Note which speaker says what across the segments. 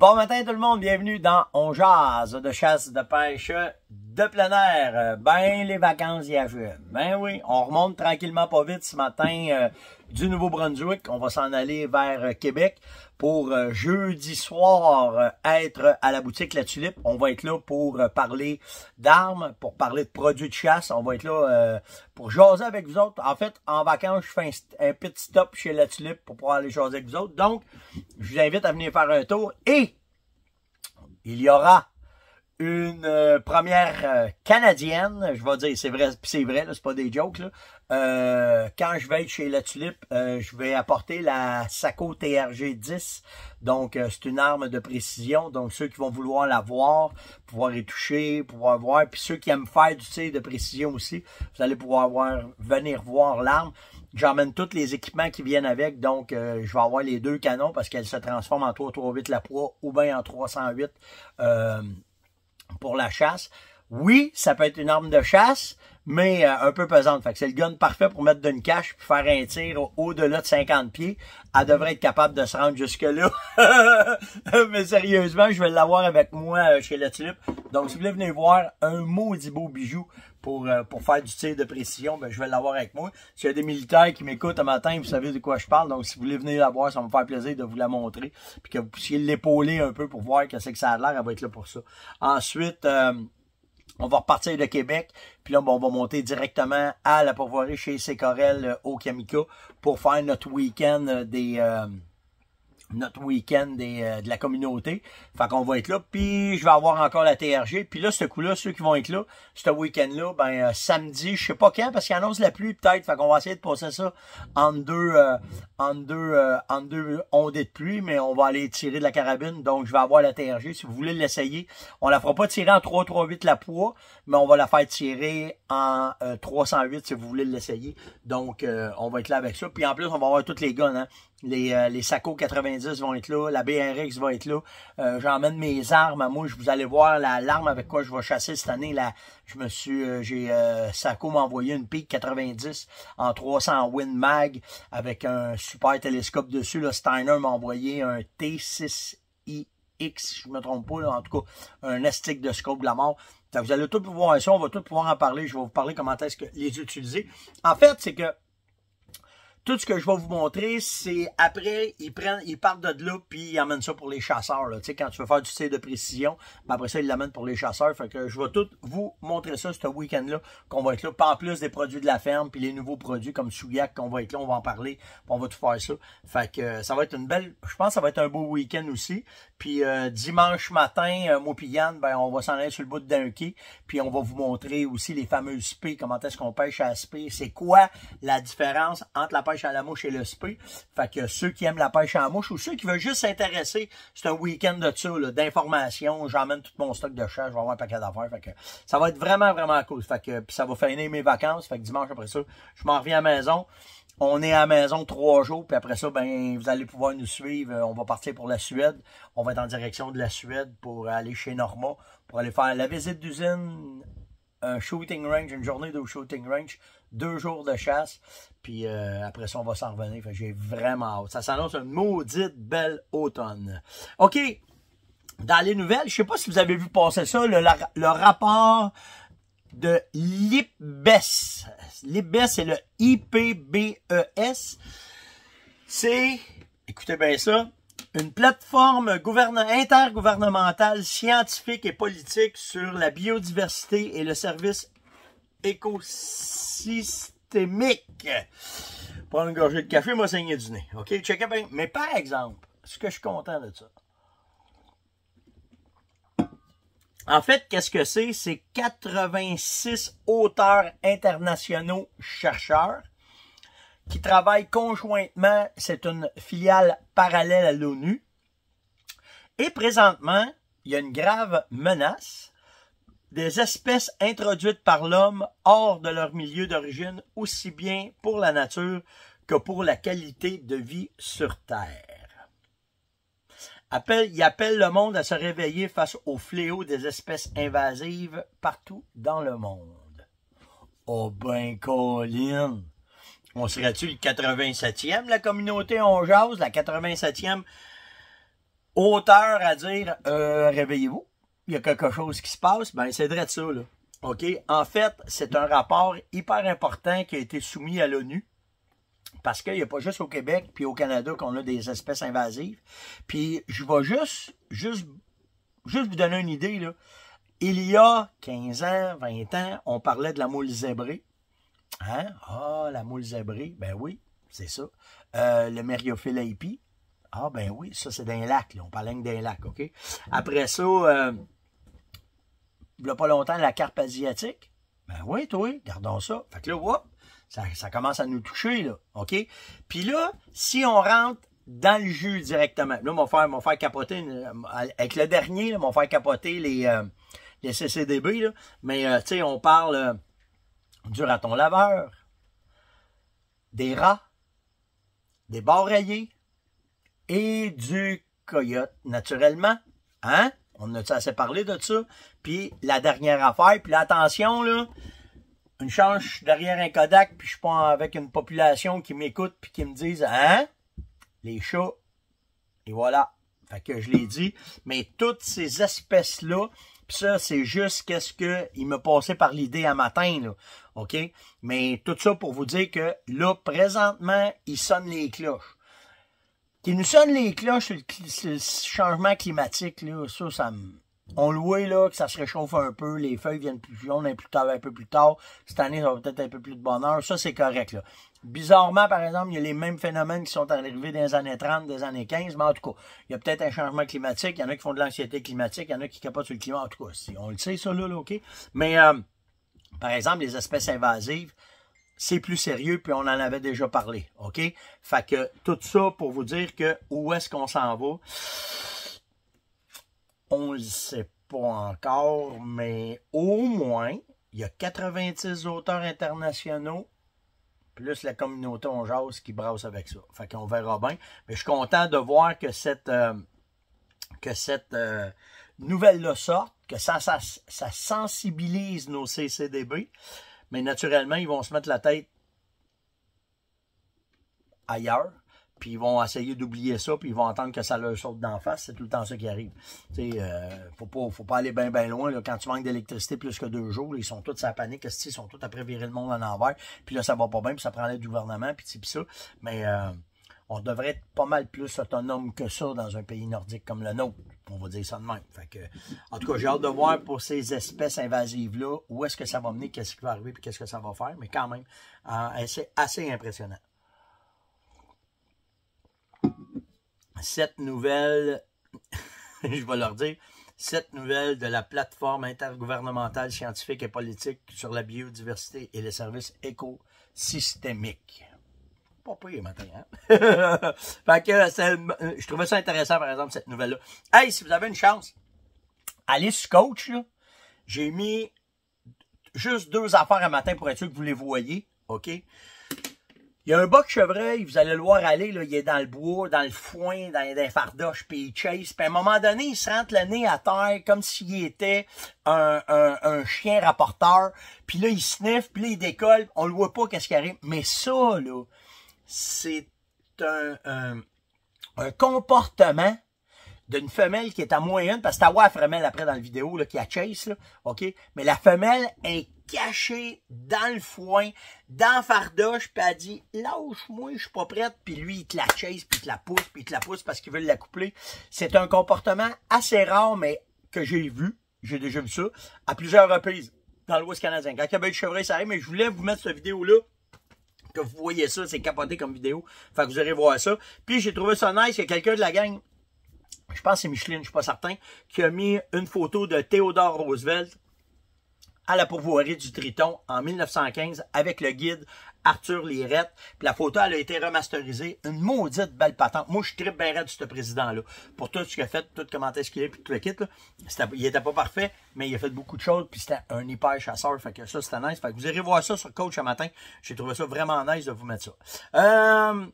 Speaker 1: Bon matin tout le monde, bienvenue dans On jase, de chasse de pêche de plein air. Euh, ben, les vacances y arrivent. Ben oui, on remonte tranquillement pas vite ce matin euh, du Nouveau-Brunswick. On va s'en aller vers euh, Québec pour jeudi soir être à la boutique La Tulipe. On va être là pour parler d'armes, pour parler de produits de chasse. On va être là pour jaser avec vous autres. En fait, en vacances, je fais un, un petit stop chez La Tulipe pour pouvoir aller jaser avec vous autres. Donc, je vous invite à venir faire un tour et il y aura une euh, première euh, canadienne, je vais dire, c'est vrai, c'est vrai, c'est pas des jokes. Euh, quand je vais être chez La Tulipe, je vais apporter la Saco TRG 10. Donc, c'est une arme de précision. Donc, ceux qui vont vouloir la voir, pouvoir y toucher, pouvoir voir, puis ceux qui aiment faire du tir de précision aussi, vous allez pouvoir voir, venir voir l'arme. J'emmène tous les équipements qui viennent avec, donc je vais avoir les deux canons parce qu'elle se transforme en 338 la proie ou bien en 308 euh, pour la chasse. Oui, ça peut être une arme de chasse, mais euh, un peu pesante. Fait c'est le gun parfait pour mettre d'une cache et faire un tir au-delà de 50 pieds. Elle devrait être capable de se rendre jusque-là. mais sérieusement, je vais l'avoir avec moi euh, chez le Tulip. Donc, si vous voulez venir voir un maudit beau bijou pour, euh, pour faire du tir de précision, ben, je vais l'avoir avec moi. S'il y a des militaires qui m'écoutent un matin, vous savez de quoi je parle. Donc, si vous voulez venir la voir, ça va me faire plaisir de vous la montrer. Puis que vous puissiez l'épauler un peu pour voir que c'est que ça a l'air. Elle va être là pour ça. Ensuite, euh, on va repartir de Québec, puis là, bon, on va monter directement à la pourvoirie chez Sécorel euh, au Kamika pour faire notre week-end des, notre week-end euh, de la communauté. Fait qu'on va être là, puis je vais avoir encore la TRG. Puis là, ce coup-là, ceux qui vont être là, ce week-end-là, ben euh, samedi, je sais pas quand, parce qu'il annonce la pluie peut-être. Fait qu'on va essayer de passer ça en deux, euh, en deux, en deux ondées de pluie, mais on va aller tirer de la carabine. Donc, je vais avoir la TRG. Si vous voulez l'essayer, on la fera pas tirer en .338, la poids, mais on va la faire tirer en 308 si vous voulez l'essayer. Donc, on va être là avec ça. Puis en plus, on va avoir toutes les guns, hein. Les, euh, les SACO 90 vont être là, la BRX va être là. Euh, j'emmène mes armes à moi. Je vous allez voir l'arme avec quoi je vais chasser cette année. Là, je me suis, euh, j'ai euh, SACO m'a envoyé une pic 90 en 300 Win Mag avec un super télescope dessus. Là, Steiner m'a envoyé un t 6 ix X, je me trompe pas, en tout cas, un astic de scope de la mort. vous allez tout pouvoir, ça, on va tout pouvoir en parler. Je vais vous parler comment est-ce que les utiliser. En fait, c'est que tout ce que je vais vous montrer, c'est après, ils prennent, ils partent de là, puis ils amènent ça pour les chasseurs. Tu sais, quand tu veux faire du tir de précision, ben après ça, ils l'amènent pour les chasseurs. Fait que je vais tout vous montrer ça ce week-end-là, qu'on va être là. Pas en plus des produits de la ferme, puis les nouveaux produits comme Souillac, qu'on va être là, on va en parler, puis on va tout faire ça. Fait que ça va être une belle, je pense que ça va être un beau week-end aussi. Puis euh, dimanche matin, euh, moi ben, on va s'en aller sur le bout de quai, puis on va vous montrer aussi les fameuses sp comment est-ce qu'on pêche à sp c'est quoi la différence entre la pêche à la mouche et le sp, Fait que ceux qui aiment la pêche à la mouche ou ceux qui veulent juste s'intéresser, c'est un week-end de ça, d'information. J'emmène tout mon stock de chats, je vais avoir un paquet d'affaires. Fait que ça va être vraiment, vraiment cool. Fait que ça va finir mes vacances. Fait que dimanche après ça, je m'en reviens à la maison. On est à la maison trois jours, puis après ça, ben, vous allez pouvoir nous suivre. Euh, on va partir pour la Suède. On va être en direction de la Suède pour aller chez Norma, pour aller faire la visite d'usine un shooting range, une journée de shooting range, deux jours de chasse, puis euh, après ça, on va s'en revenir. J'ai vraiment hâte. Ça s'annonce un maudite belle automne. OK, dans les nouvelles, je sais pas si vous avez vu passer ça, le, le rapport de l'IPBES. L'IPBES, c'est le IPBES. C'est, écoutez bien ça, une plateforme intergouvernementale scientifique et politique sur la biodiversité et le service écosystémique. Pas une gorgée de café, m'a saigné du nez. Hein? Mais par exemple, ce que je suis content de ça. En fait, qu'est-ce que c'est? C'est 86 auteurs internationaux chercheurs qui travaillent conjointement. C'est une filiale parallèle à l'ONU. Et présentement, il y a une grave menace des espèces introduites par l'homme hors de leur milieu d'origine, aussi bien pour la nature que pour la qualité de vie sur Terre. Appel, il appelle le monde à se réveiller face au fléau des espèces invasives partout dans le monde. Oh ben on serait-tu le 87e, la communauté On Jase, la 87e auteur à dire euh, réveillez-vous, il y a quelque chose qui se passe, ben c'est vrai de ça, là. OK? En fait, c'est un rapport hyper important qui a été soumis à l'ONU. Parce qu'il n'y a pas juste au Québec puis au Canada qu'on a des espèces invasives. Puis je vais juste, juste, juste vous donner une idée. Là. Il y a 15 ans, 20 ans, on parlait de la moule zébrée. Hein? Ah, la moule zébrée, ben oui, c'est ça. Euh, le mériophile hippie, ah ben oui, ça c'est d'un lac, là. on parle d'un lac, OK? Après ça, euh, il n'y a pas longtemps, la carpe asiatique, ben oui, toi, gardons ça. Fait que là, ça, ça, commence à nous toucher, là, OK? Puis là, si on rentre dans le jus directement, là, on frère, mon capoter, avec le dernier, mon faire capoter les, euh, les CCDB, là, mais, tu sais, on parle du raton laveur, des rats, des barraillés et du coyote, naturellement. Hein? On a assez parlé de ça? Puis la dernière affaire, puis attention, là, une chance, derrière un Kodak, puis je suis pas avec une population qui m'écoute, puis qui me disent « Hein? » Les chats. Et voilà. Fait que je l'ai dit. Mais toutes ces espèces-là, ça, c'est juste qu'est-ce qu'il me passait par l'idée à matin, là. OK? Mais tout ça pour vous dire que là, présentement, il sonne les cloches. Qu'il nous sonne les cloches sur le, changement climatique, là, ça, ça me on louait là, que ça se réchauffe un peu, les feuilles viennent plus jaunes un, plus tard, un peu plus tard. Cette année, ça va peut-être un peu plus de bonheur. Ça, c'est correct. Là. Bizarrement, par exemple, il y a les mêmes phénomènes qui sont arrivés dans les années 30, des années 15, mais en tout cas, il y a peut-être un changement climatique. Il y en a qui font de l'anxiété climatique, il y en a qui capotent sur le climat. En tout cas, on le sait, ça, là, là OK? Mais, euh, par exemple, les espèces invasives, c'est plus sérieux, puis on en avait déjà parlé, OK? Fait que tout ça pour vous dire que où est-ce qu'on s'en va? on ne le sait pas encore, mais au moins, il y a 96 auteurs internationaux, plus la communauté on jase qui brasse avec ça. Fait qu'on verra bien. Mais je suis content de voir que cette, euh, que cette euh, nouvelle-là sorte, que ça, ça, ça sensibilise nos CCDB. Mais naturellement, ils vont se mettre la tête ailleurs puis ils vont essayer d'oublier ça, puis ils vont entendre que ça leur saute d'en face. C'est tout le temps ça qui arrive. Tu sais, euh, faut pas, faut pas aller bien, bien loin. Quand tu manques d'électricité plus que deux jours, ils sont tous à panique. Ils sont tous à prévirer le monde en envers. Puis là, ça va pas bien, puis ça prend l'aide du gouvernement, puis, puis ça. Mais euh, on devrait être pas mal plus autonome que ça dans un pays nordique comme le nôtre. On va dire ça de même. en tout cas, j'ai hâte de voir pour ces espèces invasives-là où est-ce que ça va mener, qu'est-ce qui va arriver, puis qu'est-ce que ça va faire. Mais quand même, euh, c'est assez impressionnant. cette nouvelle, je vais leur dire, cette nouvelle de la plateforme intergouvernementale scientifique et politique sur la biodiversité et les services écosystémiques. Pas pire hein, matin, hein? fait que je trouvais ça intéressant, par exemple, cette nouvelle-là. Hey, si vous avez une chance, allez sur Coach, J'ai mis juste deux affaires à matin pour être sûr que vous les voyez, OK? Il y a un boc chevreuil, vous allez le voir aller, là, il est dans le bois, dans le foin, dans les fardoches, puis il chase. Puis à un moment donné, il se rentre le nez à terre comme s'il était un, chien rapporteur. Puis là, il sniffe, puis là, il décolle. On le voit pas qu'est-ce qui arrive. Mais ça, là, c'est un, comportement d'une femelle qui est à moyenne, parce que tu as la femelle après dans la vidéo là, qui a chase, là, OK? Mais la femelle est caché dans le foin, dans Fardoche, puis elle dit Lâche-moi, je suis pas prête. Puis lui, il te la chase, puis il te la pousse, puis il te la pousse parce qu'il veut la coupler. C'est un comportement assez rare, mais que j'ai vu, j'ai déjà vu ça, à plusieurs reprises dans l'Ouest canadien. Quand il y avait du chevreuil, ça arrive, mais je voulais vous mettre cette vidéo-là que vous voyez ça, c'est capoté comme vidéo. Fait que vous irez voir ça. Puis j'ai trouvé ça nice, il quelqu'un de la gang, je pense que c'est Micheline, je suis pas certain, qui a mis une photo de Théodore Roosevelt à la pourvoirie du Triton en 1915 avec le guide Arthur Lirette. Puis la photo, elle a été remasterisée. Une maudite belle patente. Moi, je très bien de ce président-là. Pour tout ce qu'il a fait, tout comment est-ce qu'il est, puis tout le kit, il n'était pas parfait, mais il a fait beaucoup de choses, puis c'était un hyper chasseur. Fait que ça, c'était nice. vous irez voir ça sur Coach ce matin. J'ai trouvé ça vraiment nice de vous mettre ça. Euh,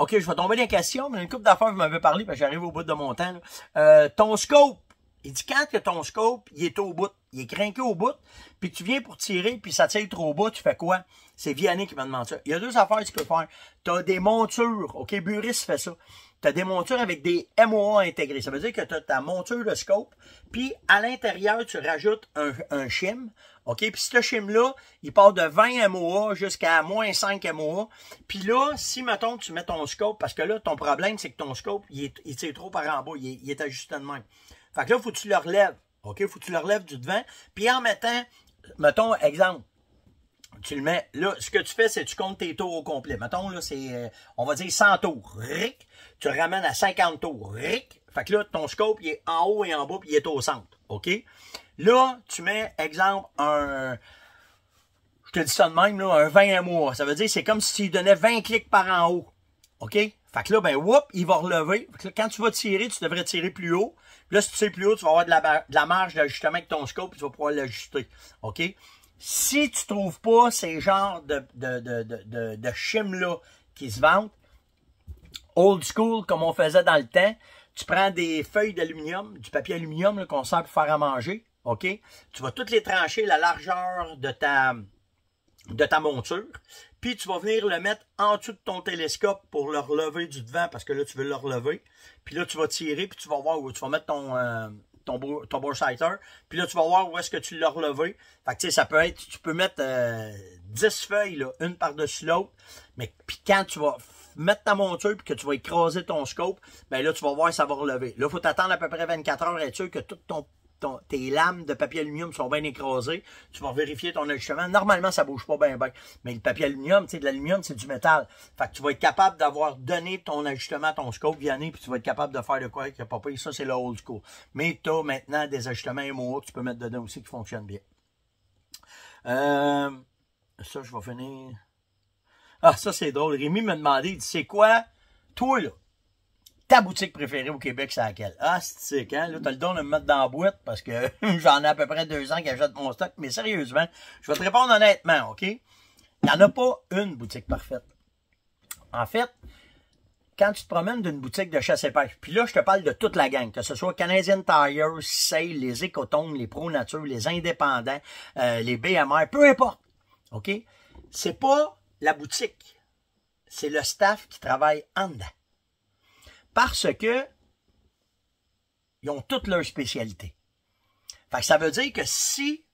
Speaker 1: OK, je vais tomber dans la question, mais une coupe d'affaires, vous m'avez parlé, parce que j'arrive au bout de mon temps. Euh, ton scope, il dit quand que ton scope, il est au bout, il est crinqué au bout, puis tu viens pour tirer, puis ça tire trop au bas, tu fais quoi? C'est Vianney qui me demandé ça. Il y a deux affaires que tu peux faire. Tu as des montures, OK, Buris fait ça. Tu as des montures avec des MOA intégrés. Ça veut dire que tu as ta monture de scope, puis à l'intérieur, tu rajoutes un, un shim, OK? Puis ce shim-là, il part de 20 MOA jusqu'à moins 5 MOA. Puis là, si, mettons, tu mets ton scope, parce que là, ton problème, c'est que ton scope, il, tire trop par en bas, il est, il est ajusté de même. Fait que là, faut que tu le relèves. OK? Faut que tu le relèves du devant. Puis en mettant, mettons, exemple, tu le mets, là, ce que tu fais, c'est que tu comptes tes tours au complet. Mettons, là, c'est, euh, on va dire 100 tours. Ric. Tu le ramènes à 50 tours. Ric. Fait que là, ton scope, il est en haut et en bas, puis il est au centre. OK? Là, tu mets, exemple, un, je te dis ça de même, là, un 20 à mois. Ça veut dire, c'est comme si tu donnais 20 clics par en haut. OK? Fait que là, ben, whoop, il va relever. Fait là, quand tu vas tirer, tu devrais tirer plus haut là, si tu sais plus haut, tu vas avoir de la, marge d'ajustement avec ton scope, et tu vas pouvoir l'ajuster. OK? Si tu ne trouves pas ces genres de, de, là qui se vendent, old school, comme on faisait dans le temps, tu prends des feuilles d'aluminium, du papier aluminium qu'on sert pour faire à manger, OK? Tu vas toutes les trancher la largeur de ta, de ta monture, puis tu vas venir le mettre en dessous de ton télescope pour le relever du devant, parce que là, tu veux le relever. Puis là, tu vas tirer, puis tu vas voir où tu vas mettre ton, euh, ton, Puis là, tu vas voir où est-ce que tu l'as relevé. Fait tu sais, ça peut être, tu peux mettre 10 euh, feuilles, une par-dessus l'autre. Mais puis quand tu vas mettre ta monture puis que tu vas écraser ton scope, ben là, tu vas voir, ça va relever. Là, il faut t'attendre à peu près 24 heures, être sûr que tout ton tes lames de papier aluminium sont bien écrasées, tu vas vérifier ton ajustement. Normalement, ça bouge pas bien, bien. Mais le papier aluminium, tu sais, de l'aluminium, c'est du métal. Fait que tu vas être capable d'avoir donné ton ajustement ton scope, Vianney, puis tu vas être capable de faire de quoi avec pas papier. Ça, c'est le old school. Mais tu as maintenant des ajustements MOA que tu peux mettre dedans aussi qui fonctionnent bien. Euh, ça, je vais finir. Ah, ça, c'est drôle. Rémi m'a demandé, c'est quoi, toi, là, ta boutique préférée au Québec, c'est laquelle? Ah, c'est hein? Là, t'as le don de me mettre dans la boîte parce que j'en ai à peu près deux ans que j'achète mon stock. Mais sérieusement, je vais te répondre honnêtement, OK? Il n'y en a pas une boutique parfaite. En fait, quand tu te promènes d'une boutique de chasse et pêche, puis là, je te parle de toute la gang, que ce soit Canadian Tire, Sale, les Écotons, les Pro Nature, les Indépendants, euh, les BMR, peu importe. OK? C'est pas la boutique. C'est le staff qui travaille en dedans. Parce que ils ont toutes leurs spécialités. ça veut dire que si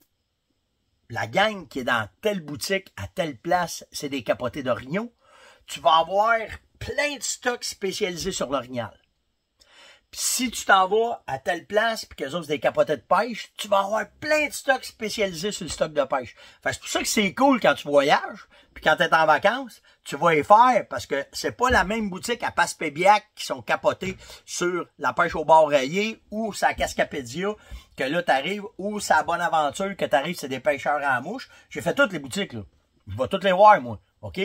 Speaker 1: la gang qui est dans telle boutique, à telle place, c'est des capotés d'orignaux, tu vas avoir plein de stocks spécialisés sur l'orignal. si tu t'en vas à telle place, puis qu'elles ont des capotés de pêche, tu vas avoir plein de stocks spécialisés sur le stock de pêche. c'est pour ça que c'est cool quand tu voyages, quand tu es en vacances, tu vas y faire parce que c'est pas la même boutique à Passepébiac qui sont capotées sur la pêche au bord rayé ou sa Cascapédia que là arrives ou sa bonne aventure que arrives, c'est des pêcheurs à la mouche. J'ai fait toutes les boutiques là. Je vais toutes les voir moi, OK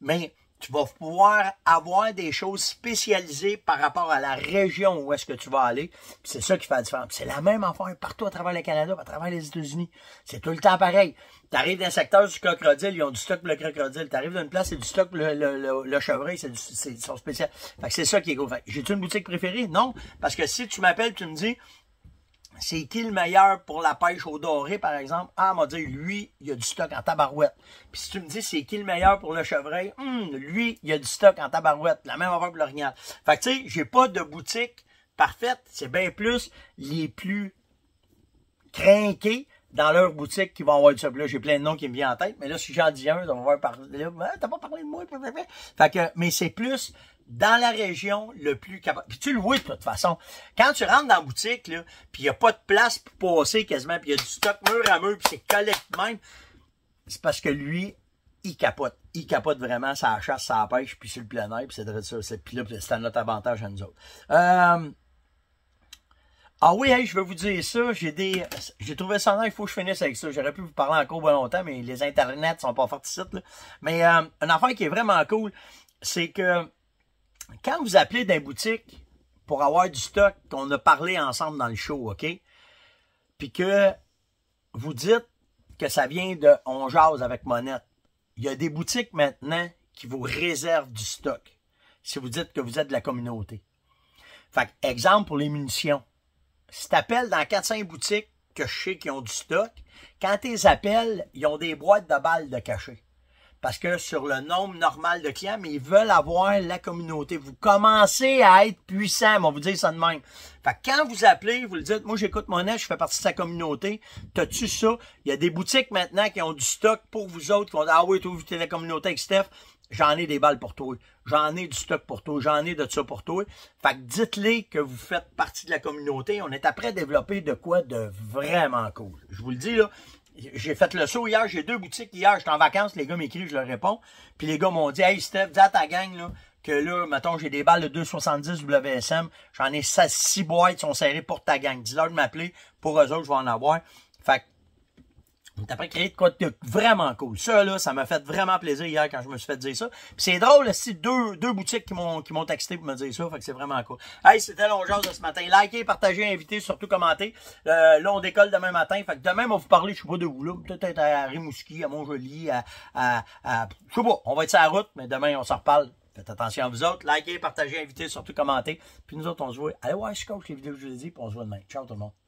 Speaker 1: Mais tu vas pouvoir avoir des choses spécialisées par rapport à la région où est-ce que tu vas aller. C'est ça qui fait la différence. C'est la même affaire partout à travers le Canada, à travers les États-Unis. C'est tout le temps pareil. Tu arrives d'un secteur du crocodile, ils ont du stock pour le crocodile. Tu arrives d'une place, c'est du stock le, le, le, chevreuil, c'est son spécial. Fait c'est ça qui est gros. J'ai-tu une boutique préférée? Non, parce que si tu m'appelles, tu me dis, c'est qui le meilleur pour la pêche au doré, par exemple? Ah, m'a dit, lui, il y a du stock en tabarouette. Puis si tu me dis, c'est qui le meilleur pour le chevreuil? Hmm, lui, il y a du stock en tabarouette. La même affaire pour l'orignal. Fait que, tu sais, j'ai pas de boutique parfaite. C'est bien plus les plus crinqués dans leur boutique qui vont avoir du stock. Là, j'ai plein de noms qui me viennent en tête. Mais là, si j'en dis un, on va voir parler. Ah, t'as pas parlé de moi? Fait que, mais c'est plus dans la région le plus capable. Puis tu le vois de toute façon. Quand tu rentres dans la boutique, là, puis il n'y a pas de place pour passer quasiment, puis il y a du stock mur à mur, puis c'est collecte même, c'est parce que lui, il capote. Il capote vraiment sa chasse, sa pêche, puis sur le plein air, puis c'est très ça. là, c'est un autre avantage à nous autres. Euh, ah oui, hey, je vais vous dire ça. J'ai des, j'ai trouvé ça là, il faut que je finisse avec ça. J'aurais pu vous parler encore bien longtemps, mais les internets sont pas fortes Mais un euh, une affaire qui est vraiment cool, c'est que quand vous appelez d'un boutique pour avoir du stock qu'on a parlé ensemble dans le show, OK? Puis que vous dites que ça vient de On jase avec Monette. Il y a des boutiques maintenant qui vous réservent du stock si vous dites que vous êtes de la communauté. Fait exemple pour les munitions. Si appelles dans 4-5 boutiques que je sais qui ont du stock, quand ils appelles, ils ont des boîtes de balles de cachet parce que sur le nombre normal de clients, mais ils veulent avoir la communauté. Vous commencez à être puissant, on va vous dire ça de même. Fait quand vous appelez, vous le dites, moi j'écoute mon je fais partie de sa communauté. T'as-tu ça? Il y a des boutiques maintenant qui ont du stock pour vous autres, qui vont ah oui, tu es la communauté avec Steph, j'en ai des balles pour toi. J'en ai du stock pour toi, j'en ai de ça pour toi. Fait que dites-les que vous faites partie de la communauté. On est après développer de quoi de vraiment cool. Je vous le dis là, j'ai fait le saut hier, j'ai deux boutiques hier, j'étais en vacances, les gars m'écrivent, je leur réponds. Puis les gars m'ont dit Hey Steph, dis à ta gang là, que là, mettons, j'ai des balles de 2,70 WSM, j'en ai 6 boîtes, ils sont serrées pour ta gang. Dis-leur de m'appeler, pour eux autres, je vais en avoir. Fait que T'as pas créé de quoi de vraiment cool. Ça, là, ça m'a fait vraiment plaisir hier quand je me suis fait dire ça. Puis c'est drôle, si deux, deux boutiques qui m'ont, qui m'ont texté pour me dire ça. Fait que c'est vraiment cool. Hey, c'était long de ce matin. Likez, partagez, invitez, surtout commentez. Euh, là, on décolle demain matin. Fait que demain, on va vous parler, je sais pas de où, là. Peut-être à Rimouski, à Montjoli, à, à, à, sais pas. On va être sur la route, mais demain, on s'en reparle. Faites attention à vous autres. Likez, partagez, invitez, surtout commentez. Puis nous autres, on se voit. Allez ouais, je coach les vidéos je vous on se voit demain. Ciao tout le monde.